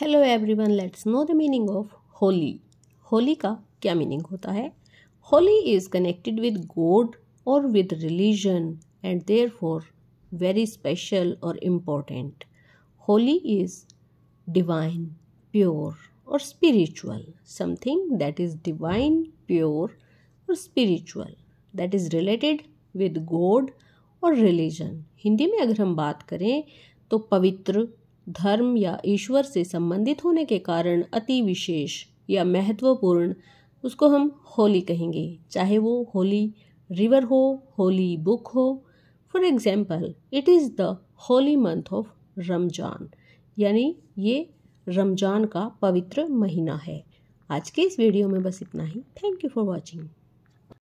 hello everyone let's know the meaning of holy holy का क्या meaning होता है holy is connected with God और with religion and therefore very special और important holy is divine pure और spiritual something that is divine pure और spiritual that is related with God और religion Hindi में अगर हम बात करें तो पवित्र धर्म या ईश्वर से संबंधित होने के कारण अति विशेष या महत्वपूर्ण उसको हम होली कहेंगे चाहे वो होली रिवर हो होली बुक हो for example it is the holy month of Ramzan यानी ये रमजान का पवित्र महीना है आज के इस वीडियो में बस इतना ही थैंक यू फॉर वॉचिंग